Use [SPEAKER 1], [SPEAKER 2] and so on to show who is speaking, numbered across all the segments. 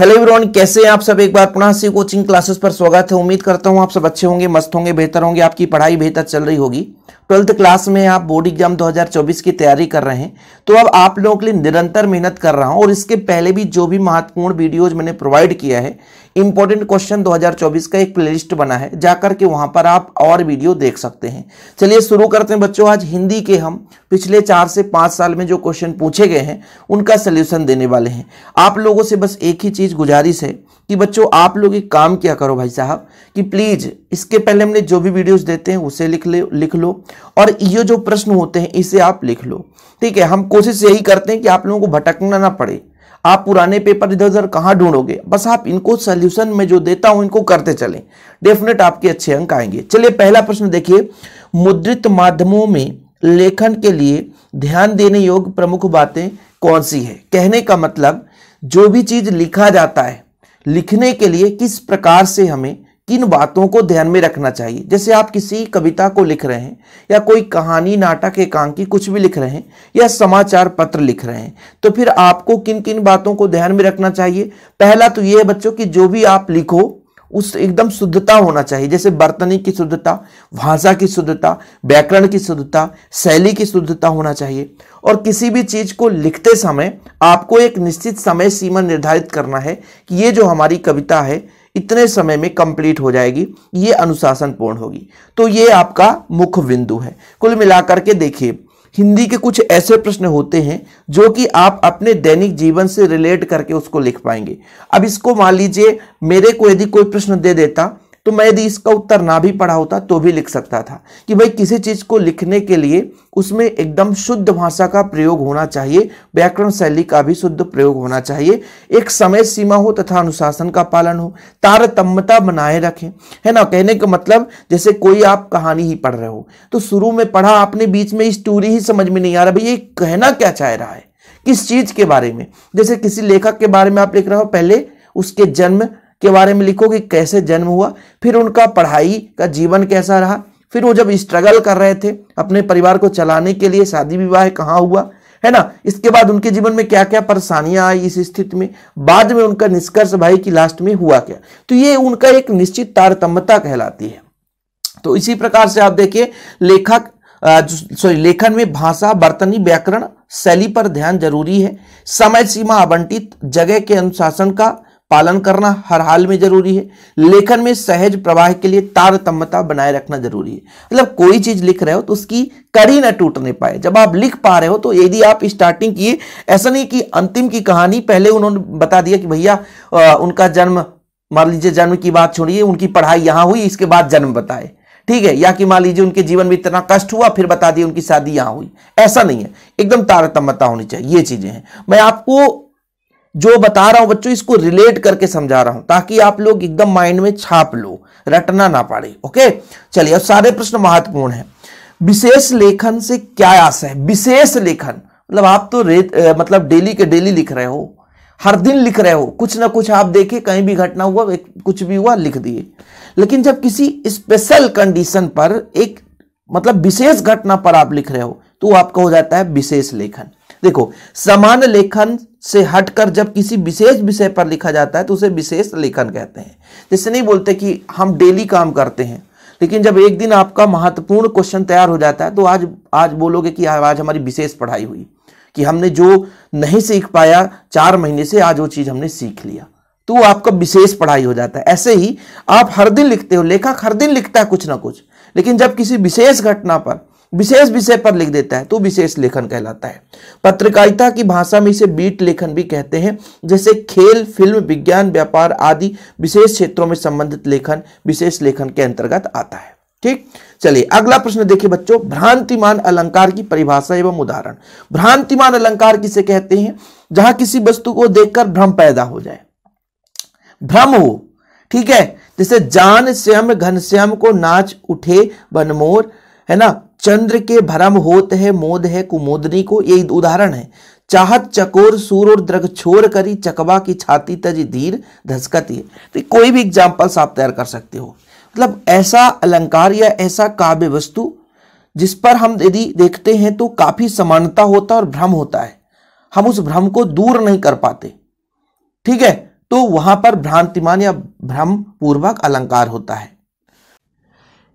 [SPEAKER 1] hello everyone कैसे हैं आप सब एक बार पुनः से कोचिंग क्लासेस पर स्वागत है उम्मीद करता हूं आप सब अच्छे होंगे मस्त होंगे बेहतर होंगे आपकी पढ़ाई बेहतर चल रही होगी ट्वेल्थ क्लास में आप बोर्ड एग्जाम 2024 की तैयारी कर रहे हैं तो अब आप लोगों के लिए निरंतर मेहनत कर रहा हूं और इसके पहले भी जो भी महत्वपूर्ण वीडियोज मैंने प्रोवाइड किया है इंपॉर्टेंट क्वेश्चन 2024 का एक प्लेलिस्ट बना है जाकर के वहां पर आप और वीडियो देख सकते हैं चलिए शुरू करते हैं बच्चों आज हिंदी के हम पिछले चार से पांच साल में जो क्वेश्चन पूछे गए हैं उनका सल्यूशन देने वाले हैं आप लोगों से बस एक ही चीज़ गुजारिश है कि बच्चों आप लोग एक काम क्या करो भाई साहब कि प्लीज़ इसके पहले हमने जो भी वीडियोस देते हैं उसे लिख ले लिख लो और ये जो प्रश्न होते हैं इसे आप लिख लो ठीक है हम कोशिश यही करते हैं कि आप लोगों को भटकना ना पड़े आप पुराने पेपर इधर उधर कहाँ ढूंढोगे बस आप इनको सोल्यूशन में जो देता हूं इनको करते चले डेफिनेट आपके अच्छे अंक आएंगे चलिए पहला प्रश्न देखिए मुद्रित माध्यमों में लेखन के लिए ध्यान देने योग्य प्रमुख बातें कौन सी है कहने का मतलब जो भी चीज़ लिखा जाता है लिखने के लिए किस प्रकार से हमें किन बातों को ध्यान में रखना चाहिए जैसे आप किसी कविता को लिख रहे हैं या कोई कहानी नाटक एकांकी कुछ भी लिख रहे हैं या समाचार पत्र लिख रहे हैं तो फिर आपको किन किन बातों को ध्यान में रखना चाहिए पहला तो ये है बच्चों कि जो भी आप लिखो उस एकदम शुद्धता होना चाहिए जैसे बर्तनी की शुद्धता भाषा की शुद्धता व्याकरण की शुद्धता शैली की शुद्धता होना चाहिए और किसी भी चीज़ को लिखते समय आपको एक निश्चित समय सीमा निर्धारित करना है कि ये जो हमारी कविता है इतने समय में कंप्लीट हो जाएगी ये अनुशासनपूर्ण होगी तो ये आपका मुख्य बिंदु है कुल मिलाकर के देखिए हिंदी के कुछ ऐसे प्रश्न होते हैं जो कि आप अपने दैनिक जीवन से रिलेट करके उसको लिख पाएंगे अब इसको मान लीजिए मेरे को यदि कोई प्रश्न दे देता तो मैं यदि इसका उत्तर ना भी पढ़ा होता तो भी लिख सकता था कि भाई किसी चीज़ को लिखने के लिए उसमें एकदम शुद्ध भाषा का प्रयोग होना चाहिए व्याकरण शैली का भी शुद्ध प्रयोग होना चाहिए एक समय सीमा हो तथा अनुशासन का पालन हो तारतम्यता बनाए रखें है ना कहने का मतलब जैसे कोई आप कहानी ही पढ़ रहे हो तो शुरू में पढ़ा आपने बीच में स्टोरी ही समझ में नहीं आ रहा भाई ये कहना क्या चाह रहा है किस चीज के बारे में जैसे किसी लेखक के बारे में आप लिख रहे हो पहले उसके जन्म के बारे में लिखो कि कैसे जन्म हुआ फिर उनका पढ़ाई का जीवन कैसा रहा फिर वो जब स्ट्रगल कर रहे थे अपने परिवार को चलाने के लिए शादी विवाह कहाँ हुआ है ना इसके बाद उनके जीवन में क्या क्या परेशानियां आई इस स्थिति में बाद में उनका निष्कर्ष भाई की लास्ट में हुआ क्या तो ये उनका एक निश्चित तारतम्यता कहलाती है तो इसी प्रकार से आप देखिए लेखक सॉरी लेखन में भाषा बर्तनी व्याकरण शैली पर ध्यान जरूरी है समय सीमा आवंटित जगह के अनुशासन का पालन करना हर हाल में जरूरी है लेखन में सहज प्रवाह के लिए तारतम्यता बनाए रखना जरूरी है मतलब कोई चीज लिख रहे हो तो उसकी कड़ी ना टूटने पाए जब आप लिख पा रहे हो तो यदि आप स्टार्टिंग किए ऐसा नहीं कि अंतिम की कहानी पहले उन्होंने बता दिया कि भैया उनका जन्म मान लीजिए जन्म की बात छोड़िए उनकी पढ़ाई यहां हुई इसके बाद जन्म बताए ठीक है या कि मान लीजिए उनके जीवन में इतना कष्ट हुआ फिर बता दिए उनकी शादी यहां हुई ऐसा नहीं है एकदम तारतम्यता होनी चाहिए ये चीजें हैं मैं आपको जो बता रहा हूं बच्चों इसको रिलेट करके समझा रहा हूं ताकि आप लोग एकदम माइंड में छाप लो रटना ना पड़े ओके चलिए अब सारे प्रश्न महत्वपूर्ण है विशेष लेखन से क्या आशा है विशेष लेखन मतलब आप तो रेत मतलब डेली के डेली लिख रहे हो हर दिन लिख रहे हो कुछ ना कुछ आप देखे कहीं भी घटना हुआ कुछ भी हुआ लिख दिए लेकिन जब किसी स्पेशल कंडीशन पर एक मतलब विशेष घटना पर आप लिख रहे हो तो आपका हो जाता है विशेष लेखन देखो समान लेखन से हटकर जब किसी विशेष विषय पर लिखा जाता है तो उसे विशेष लेखन कहते हैं जैसे नहीं बोलते कि हम डेली काम करते हैं लेकिन जब एक दिन आपका महत्वपूर्ण क्वेश्चन तैयार हो जाता है तो आज आज बोलोगे कि आज हमारी विशेष पढ़ाई हुई कि हमने जो नहीं सीख पाया चार महीने से आज वो चीज़ हमने सीख लिया तो वो आपका विशेष पढ़ाई हो जाता है ऐसे ही आप हर दिन लिखते हो लेखक हर दिन लिखता है कुछ ना कुछ लेकिन जब किसी विशेष घटना पर विशेष विषय पर लिख देता है तो विशेष लेखन कहलाता है पत्रकारिता की भाषा में इसे बीट लेखन भी कहते हैं जैसे खेल फिल्म विज्ञान व्यापार आदि विशेष क्षेत्रों में संबंधित लेखन विशेष लेखन के अंतर्गत आता है ठीक चलिए अगला प्रश्न देखिए बच्चों भ्रांतिमान अलंकार की परिभाषा एवं उदाहरण भ्रांतिमान अलंकार किसे कहते हैं जहां किसी वस्तु को देखकर भ्रम पैदा हो जाए भ्रम हो ठीक है जैसे जान श्याम घनश्याम को नाच उठे बनमोर है ना चंद्र के भरम होत है मोद है कुमोदनी को ये उदाहरण है चाहत चकोर सूर और द्रग छोर करी चकवा की छाती तज धीर धसकती है तो कोई भी एग्जाम्पल्स आप तैयार कर सकते हो मतलब ऐसा अलंकार या ऐसा काव्य वस्तु जिस पर हम यदि देखते हैं तो काफ़ी समानता होता और भ्रम होता है हम उस भ्रम को दूर नहीं कर पाते ठीक है तो वहां पर भ्रांतिमान या भ्रम पूर्वक अलंकार होता है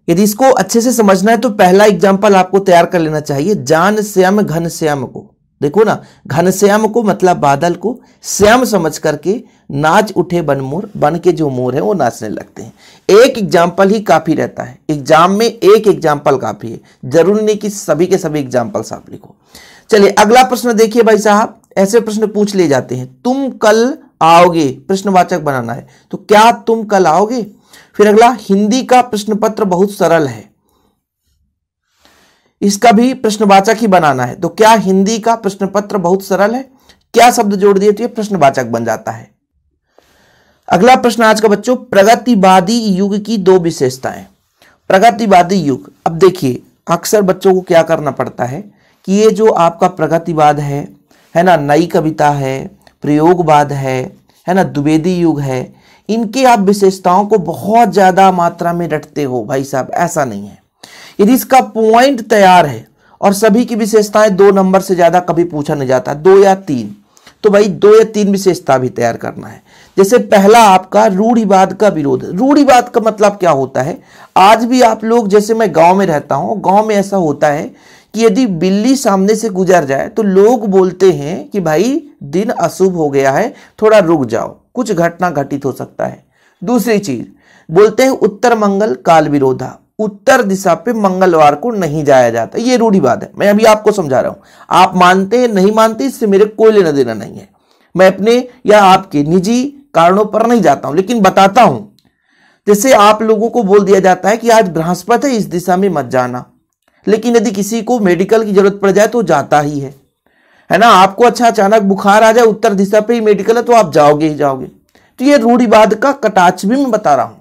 [SPEAKER 1] यदि इसको अच्छे से समझना है तो पहला एग्जाम्पल आपको तैयार कर लेना चाहिए जान श्याम घन श्याम को देखो ना घन श्याम को मतलब बादल को श्याम समझ करके नाच उठे बन मोर बन के जो मोर है वो नाचने लगते हैं एक एग्जाम्पल ही काफ़ी रहता है एग्जाम में एक एग्जाम्पल काफ़ी है जरूरी नहीं कि सभी के सभी एग्जाम्पल्स आप लिखो चलिए अगला प्रश्न देखिए भाई साहब ऐसे प्रश्न पूछ ले जाते हैं तुम कल आओगे प्रश्नवाचक बनाना है तो क्या तुम कल आओगे फिर अगला हिंदी का प्रश्न पत्र बहुत सरल है इसका भी प्रश्नवाचक ही बनाना है तो क्या हिंदी का प्रश्न पत्र बहुत सरल है क्या शब्द जोड़ दिए तो यह प्रश्नवाचक बन जाता है अगला प्रश्न आज का बच्चों प्रगतिवादी युग की दो विशेषताएं प्रगतिवादी युग अब देखिए अक्सर बच्चों को क्या करना पड़ता है कि ये जो आपका प्रगतिवाद है है ना नई कविता है प्रयोगवाद है है ना द्विवेदी युग है इनकी आप विशेषताओं को बहुत ज़्यादा मात्रा में रटते हो भाई साहब ऐसा नहीं है यदि इसका पॉइंट तैयार है और सभी की विशेषताएं दो नंबर से ज़्यादा कभी पूछा नहीं जाता दो या तीन तो भाई दो या तीन विशेषता भी तैयार करना है जैसे पहला आपका रूढ़िवाद का विरोध रूढ़िवाद का मतलब क्या होता है आज भी आप लोग जैसे मैं गांव में रहता हूं गांव में ऐसा होता है कि यदि बिल्ली सामने से गुजर जाए तो लोग बोलते हैं कि भाई दिन अशुभ हो गया है थोड़ा रुक जाओ कुछ घटना घटित हो सकता है दूसरी चीज बोलते हैं उत्तर मंगल काल विरोधा उत्तर दिशा पे मंगलवार को नहीं जाया जाता ये रूढ़ीवाद है मैं अभी आपको समझा रहा हूं आप मानते हैं नहीं मानते इससे मेरे कोई लेना देना नहीं है मैं अपने या आपके निजी कारणों पर नहीं जाता हूं लेकिन बताता हूं जैसे आप लोगों को बोल दिया जाता है कि आज बृहस्पति है इस दिशा में मत जाना लेकिन यदि किसी को मेडिकल की जरूरत पड़ जाए तो जाता ही है है ना आपको अच्छा अचानक बुखार आ जाए उत्तर दिशा पे ही मेडिकल है तो आप जाओगे ही जाओगे तो ये रूढ़िवाद का कटाक्ष भी मैं बता रहा हूं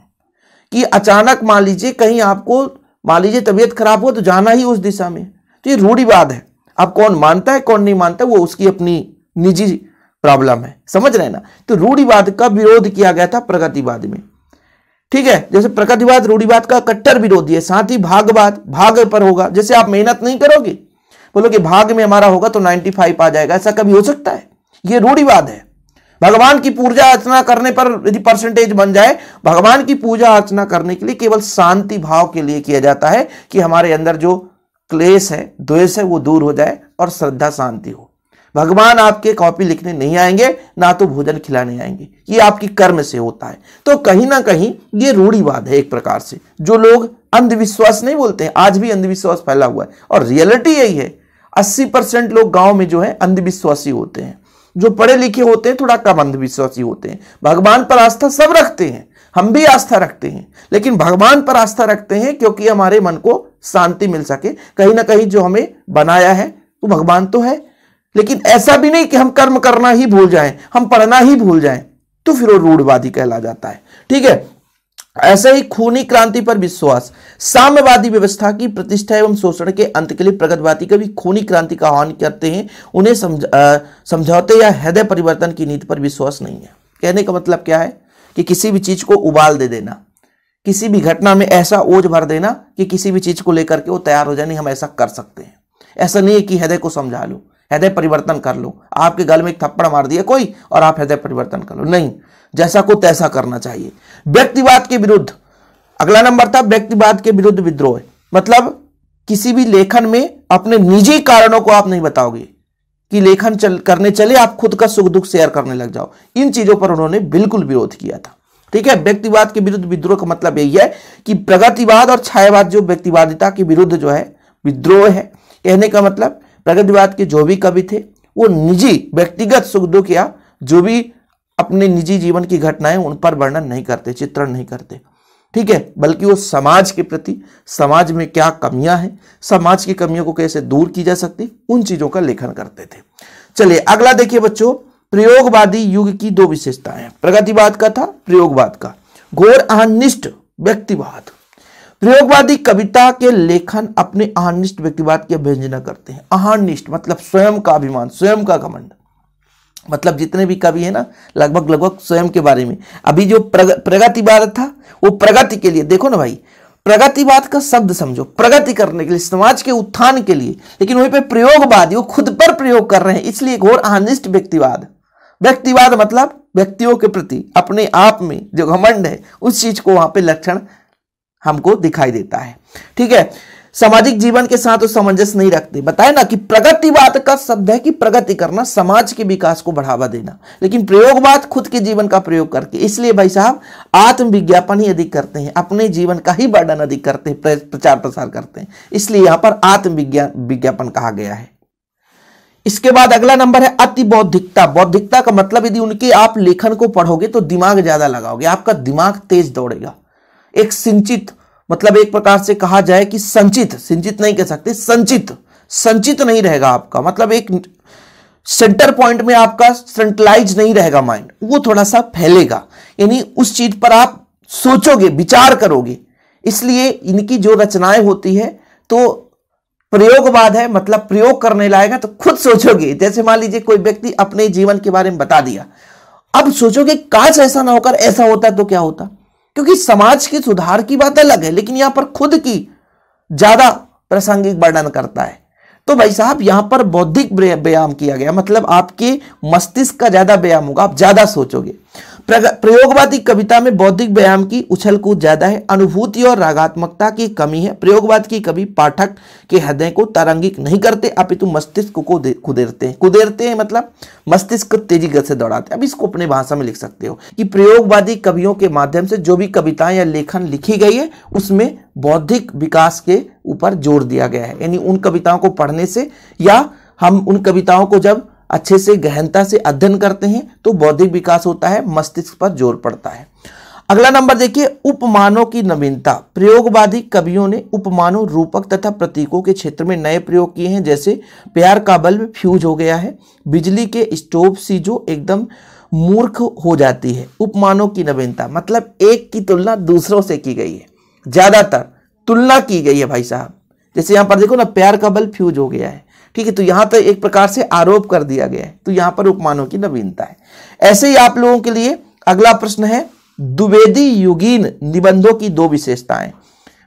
[SPEAKER 1] कि अचानक मान लीजिए कहीं आपको मान लीजिए तबियत खराब हो तो जाना ही उस दिशा में तो ये रूढ़िवाद है आप कौन मानता है कौन नहीं मानता वो उसकी अपनी निजी प्रॉब्लम है समझ रहे ना तो रूढ़िवाद का विरोध किया गया था प्रगतिवाद में ठीक है जैसे प्रगतिवाद रूढ़ीवाद का कट्टर विरोधी है साथ ही भागवाद भाग पर होगा जैसे आप मेहनत नहीं करोगे कि भाग में हमारा होगा तो 95 आ जाएगा ऐसा कभी हो सकता है ये रूढ़ीवाद है भगवान की पूजा अर्चना करने पर यदि परसेंटेज बन जाए भगवान की पूजा अर्चना करने के लिए केवल शांति भाव के लिए किया जाता है कि हमारे अंदर जो क्लेश है द्वेष है वो दूर हो जाए और श्रद्धा शांति हो भगवान आपके कॉपी लिखने नहीं आएंगे ना तो भोजन खिलाने आएंगे ये आपकी कर्म से होता है तो कहीं ना कहीं ये रूढ़ीवाद है एक प्रकार से जो लोग अंधविश्वास नहीं बोलते हैं आज भी अंधविश्वास फैला हुआ है और रियलिटी यही है अस्सी परसेंट लोग गांव में जो है अंधविश्वासी होते हैं जो पढ़े लिखे होते हैं थोड़ा कम अंधविश्वासी होते हैं भगवान पर आस्था सब रखते हैं हम भी आस्था रखते हैं लेकिन भगवान पर आस्था रखते हैं क्योंकि हमारे मन को शांति मिल सके कहीं ना कहीं जो हमें बनाया है वो तो भगवान तो है लेकिन ऐसा भी नहीं कि हम कर्म करना ही भूल जाएं हम पढ़ना ही भूल जाएं तो फिर वो रूढ़वादी कहला जाता है ठीक है ऐसे ही खूनी क्रांति पर विश्वास साम्यवादी व्यवस्था की प्रतिष्ठा एवं शोषण के अंत के लिए प्रगतवादी कभी खूनी क्रांति का आह्वान करते हैं उन्हें समझौते या हृदय परिवर्तन की नीति पर विश्वास नहीं है कहने का मतलब क्या है कि किसी भी चीज को उबाल दे देना किसी भी घटना में ऐसा ओझ भर देना कि किसी भी चीज को लेकर के वो तैयार हो जाए नहीं हम ऐसा कर सकते हैं ऐसा नहीं है कि हृदय को समझा लो हृदय परिवर्तन कर लो आपके गल में एक थप्पड़ मार दिया कोई और आप हृदय परिवर्तन कर लो नहीं जैसा को तैसा करना चाहिए व्यक्तिवाद के विरुद्ध अगला नंबर था व्यक्तिवाद के विरुद्ध विद्रोह मतलब किसी भी लेखन में अपने निजी कारणों को आप नहीं बताओगे कि लेखन चल करने चले आप खुद का सुख दुख शेयर करने लग जाओ इन चीजों पर उन्होंने बिल्कुल विरोध किया था ठीक है व्यक्तिवाद के विरुद्ध विद्रोह का मतलब यही है कि प्रगतिवाद और छायावाद जो व्यक्तिवादिता के विरुद्ध जो है विद्रोह है कहने का मतलब प्रगतिवाद के जो भी कवि थे वो निजी व्यक्तिगत सुख दुख या जो भी अपने निजी जीवन की घटनाएं उन पर वर्णन नहीं करते चित्रण नहीं करते ठीक है बल्कि वो समाज के प्रति समाज में क्या कमियां हैं समाज की कमियों को कैसे दूर की जा सकती उन चीजों का लेखन करते थे चलिए अगला देखिए बच्चों प्रयोगवादी युग की दो विशेषताएं प्रगतिवाद का था प्रयोगवाद का घोर अहनिष्ठ व्यक्तिवाद प्रयोगवादी कविता के लेखन अपने अहानिष्ट व्यक्तिवाद की अभ्यंजना करते हैं अहानिष्ठ मतलब स्वयं का अभिमान स्वयं का घमंड मतलब जितने भी कवि हैं ना लगभग लगभग स्वयं के बारे में अभी जो प्रग, प्रगतिवाद था वो प्रगति के लिए देखो ना भाई प्रगतिवाद का शब्द समझो प्रगति करने के लिए समाज के उत्थान के लिए लेकिन वहीं पर प्रयोगवाद वो खुद पर प्रयोग कर रहे हैं इसलिए घोर अहनिष्ठ व्यक्तिवाद व्यक्तिवाद मतलब व्यक्तियों के प्रति अपने आप में जो घमंड है उस चीज को वहां पर लक्षण हमको दिखाई देता है ठीक है सामाजिक जीवन के साथ तो सामंजस्य नहीं रखते बताए ना कि प्रगतिवाद का शब्द है कि प्रगति करना समाज के विकास को बढ़ावा देना लेकिन प्रयोगवाद खुद के जीवन का प्रयोग करके इसलिए भाई साहब आत्मविज्ञापन ही अधिक करते हैं अपने जीवन का ही वर्णन अधिक करते हैं प्रचार प्रसार करते हैं इसलिए यहां पर आत्मविज्ञान विज्ञापन कहा गया है इसके बाद अगला नंबर है अति बौद्धिकता बौद्धिकता का मतलब यदि उनके आप लेखन को पढ़ोगे तो दिमाग ज्यादा लगाओगे आपका दिमाग तेज दौड़ेगा एक सिंचित मतलब एक प्रकार से कहा जाए कि संचित सिंचित नहीं कह सकते संचित संचित नहीं रहेगा आपका मतलब एक सेंटर पॉइंट में आपका सेंट्रलाइज नहीं रहेगा माइंड वो थोड़ा सा फैलेगा यानी उस चीज पर आप सोचोगे विचार करोगे इसलिए इनकी जो रचनाएं होती है तो प्रयोगवाद है मतलब प्रयोग करने लायक तो खुद सोचोगे जैसे मान लीजिए कोई व्यक्ति अपने जीवन के बारे में बता दिया अब सोचोगे काश ऐसा ना होकर ऐसा होता तो क्या होता क्योंकि समाज के सुधार की बात अलग है लेकिन यहां पर खुद की ज्यादा प्रासंगिक वर्णन करता है तो भाई साहब यहां पर बौद्धिक व्यायाम किया गया मतलब आपके मस्तिष्क का ज्यादा व्यायाम होगा आप ज्यादा सोचोगे प्रयोगवादी कविता में बौद्धिक व्यायाम की उछल कूद ज्यादा है अनुभूति और रागात्मकता की कमी है प्रयोगवाद की कवि पाठक के हृदय को तरंगिक नहीं करते अपितु मस्तिष्क को कुदेरते हैं कुदेरते हैं मतलब मस्तिष्क को तेजी गति से दौड़ाते हैं अब इसको अपने भाषा में लिख सकते हो कि प्रयोगवादी कवियों के माध्यम से जो भी कविताएं या लेखन लिखी गई है उसमें बौद्धिक विकास के ऊपर जोर दिया गया है यानी उन कविताओं को पढ़ने से या हम उन कविताओं को जब अच्छे से गहनता से अध्ययन करते हैं तो बौद्धिक विकास होता है मस्तिष्क पर जोर पड़ता है अगला नंबर देखिए उपमानों की नवीनता प्रयोगवादी कवियों ने उपमानों रूपक तथा प्रतीकों के क्षेत्र में नए प्रयोग किए हैं जैसे प्यार का बल्ब फ्यूज हो गया है बिजली के स्टोव सी जो एकदम मूर्ख हो जाती है उपमानों की नवीनता मतलब एक की तुलना दूसरों से की गई है ज़्यादातर तुलना की गई है भाई साहब जैसे यहां पर देखो ना प्यार का बल्ब फ्यूज हो गया है ठीक है तो यहां पर एक प्रकार से आरोप कर दिया गया है तो यहां पर उपमानों की नवीनता है ऐसे ही आप लोगों के लिए अगला प्रश्न है द्विवेदी युगीन निबंधों की दो विशेषताएं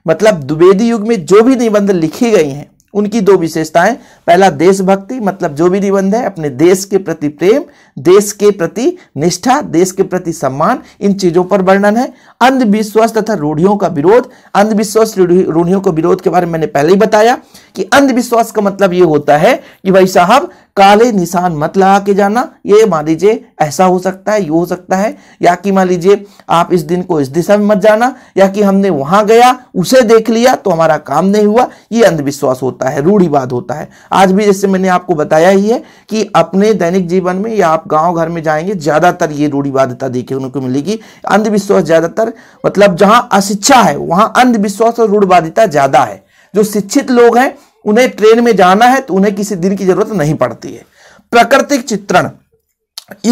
[SPEAKER 1] मतलब द्विवेदी युग में जो भी निबंध लिखी गई हैं उनकी दो विशेषताएं पहला देशभक्ति मतलब जो भी निबंध है अपने देश के प्रति प्रेम देश के प्रति निष्ठा देश के प्रति सम्मान इन चीजों पर वर्णन है अंधविश्वास तथा रूढ़ियों का विरोध अंधविश्वास रूढ़ियों के विरोध के बारे में मैंने पहले ही बताया कि अंधविश्वास का मतलब यह होता है कि भाई साहब काले निशान मत लगा के जाना ये मान लीजिए ऐसा हो सकता है ये हो सकता है या कि मान लीजिए आप इस दिन को इस दिशा में मत जाना या कि हमने वहां गया उसे देख लिया तो हमारा काम नहीं हुआ ये अंधविश्वास होता है रूढ़िवाद होता है आज भी जैसे मैंने आपको बताया ही है कि अपने दैनिक जीवन में या आप गाँव घर में जाएंगे ज्यादातर ये रूढ़ीवादता देखने को मिलेगी अंधविश्वास ज्यादातर मतलब जहां अशिक्षा है वहां अंधविश्वास और रूढ़वादिता ज्यादा है जो शिक्षित लोग हैं उन्हें ट्रेन में जाना है तो उन्हें किसी दिन की जरूरत नहीं पड़ती है प्राकृतिक चित्रण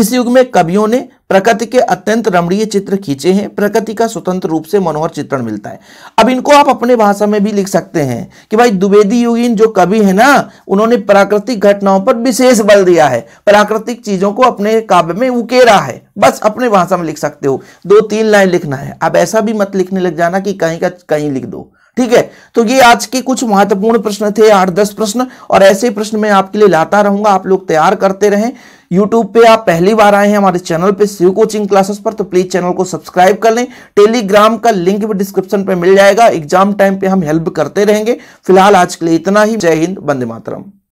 [SPEAKER 1] इस युग में कवियों ने प्रकृति के अत्यंत रमणीय चित्र खींचे हैं प्रकृति का स्वतंत्र रूप से मनोहर चित्रण मिलता है अब इनको आप अपने भाषा में भी लिख सकते हैं कि भाई द्विवेदी युगीन जो कवि है ना उन्होंने प्राकृतिक घटनाओं पर विशेष बल दिया है प्राकृतिक चीजों को अपने काव्य में उकेरा है बस अपने भाषा में लिख सकते हो दो तीन लाइन लिखना है अब ऐसा भी मत लिखने लग जाना कि कहीं का कहीं लिख दो ठीक है तो ये आज के कुछ महत्वपूर्ण प्रश्न थे आठ दस प्रश्न और ऐसे प्रश्न मैं आपके लिए लाता रहूंगा आप लोग तैयार करते रहें यूट्यूब पे आप पहली बार आए हैं हमारे चैनल पे शिव कोचिंग क्लासेस पर तो प्लीज चैनल को सब्सक्राइब कर लें टेलीग्राम का लिंक भी डिस्क्रिप्शन पे मिल जाएगा एग्जाम टाइम पे हम हेल्प करते रहेंगे फिलहाल आज के लिए इतना ही जय हिंद बंदे मातरम